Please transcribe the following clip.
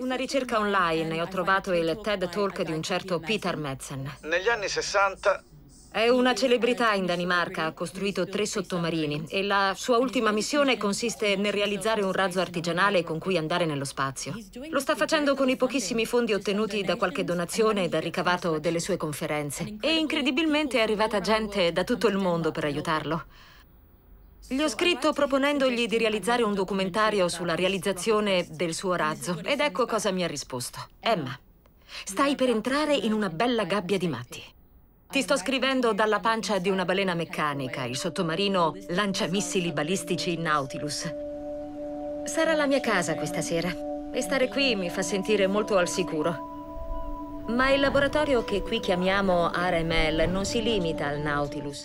una ricerca online e ho trovato il TED Talk di un certo Peter Madsen. Negli anni 60 è una celebrità in Danimarca, ha costruito tre sottomarini e la sua ultima missione consiste nel realizzare un razzo artigianale con cui andare nello spazio. Lo sta facendo con i pochissimi fondi ottenuti da qualche donazione e dal ricavato delle sue conferenze. E incredibilmente è arrivata gente da tutto il mondo per aiutarlo. Gli ho scritto proponendogli di realizzare un documentario sulla realizzazione del suo razzo ed ecco cosa mi ha risposto. Emma, stai per entrare in una bella gabbia di matti. Ti sto scrivendo dalla pancia di una balena meccanica, il sottomarino lancia missili balistici Nautilus. Sarà la mia casa questa sera e stare qui mi fa sentire molto al sicuro. Ma il laboratorio che qui chiamiamo RML non si limita al Nautilus.